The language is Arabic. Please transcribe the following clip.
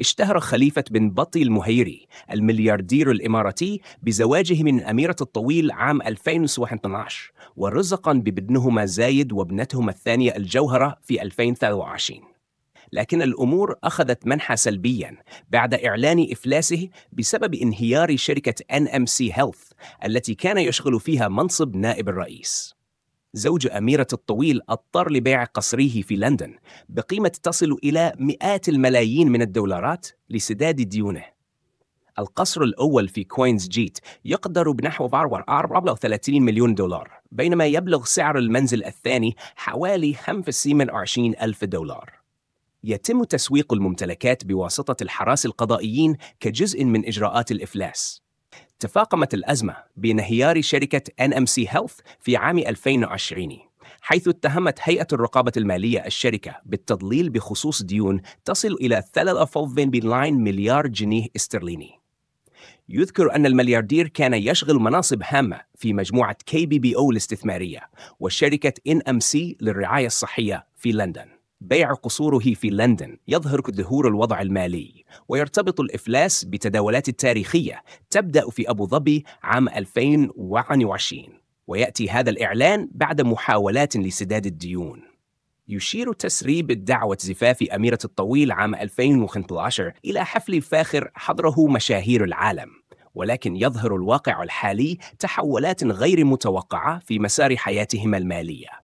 اشتهر خليفة بن بطي المهيري الملياردير الإماراتي بزواجه من الأميرة الطويل عام 2012 ورزقا بابنهما زايد وابنتهما الثانية الجوهرة في 2023 لكن الأمور أخذت منحى سلبيا بعد إعلان إفلاسه بسبب انهيار شركة NMC Health التي كان يشغل فيها منصب نائب الرئيس زوج أميرة الطويل اضطر لبيع قصره في لندن بقيمة تصل إلى مئات الملايين من الدولارات لسداد ديونه. القصر الأول في كوينز جيت يقدر بنحو 34 مليون دولار بينما يبلغ سعر المنزل الثاني حوالي 25 ألف دولار يتم تسويق الممتلكات بواسطة الحراس القضائيين كجزء من إجراءات الإفلاس تفاقمت الأزمة بانهيار شركة NMC Health في عام 2020 حيث اتهمت هيئة الرقابة المالية الشركة بالتضليل بخصوص ديون تصل إلى 3.9 مليار جنيه استرليني يذكر أن الملياردير كان يشغل مناصب هامة في مجموعة كي بي بي أو الاستثمارية وشركة إن أم سي للرعاية الصحية في لندن بيع قصوره في لندن يظهر دهور الوضع المالي ويرتبط الإفلاس بتداولات تاريخية تبدأ في أبو ظبي عام 2021 ويأتي هذا الإعلان بعد محاولات لسداد الديون يشير تسريب الدعوة زفاف أميرة الطويل عام 2015 إلى حفل فاخر حضره مشاهير العالم ولكن يظهر الواقع الحالي تحولات غير متوقعة في مسار حياتهما المالية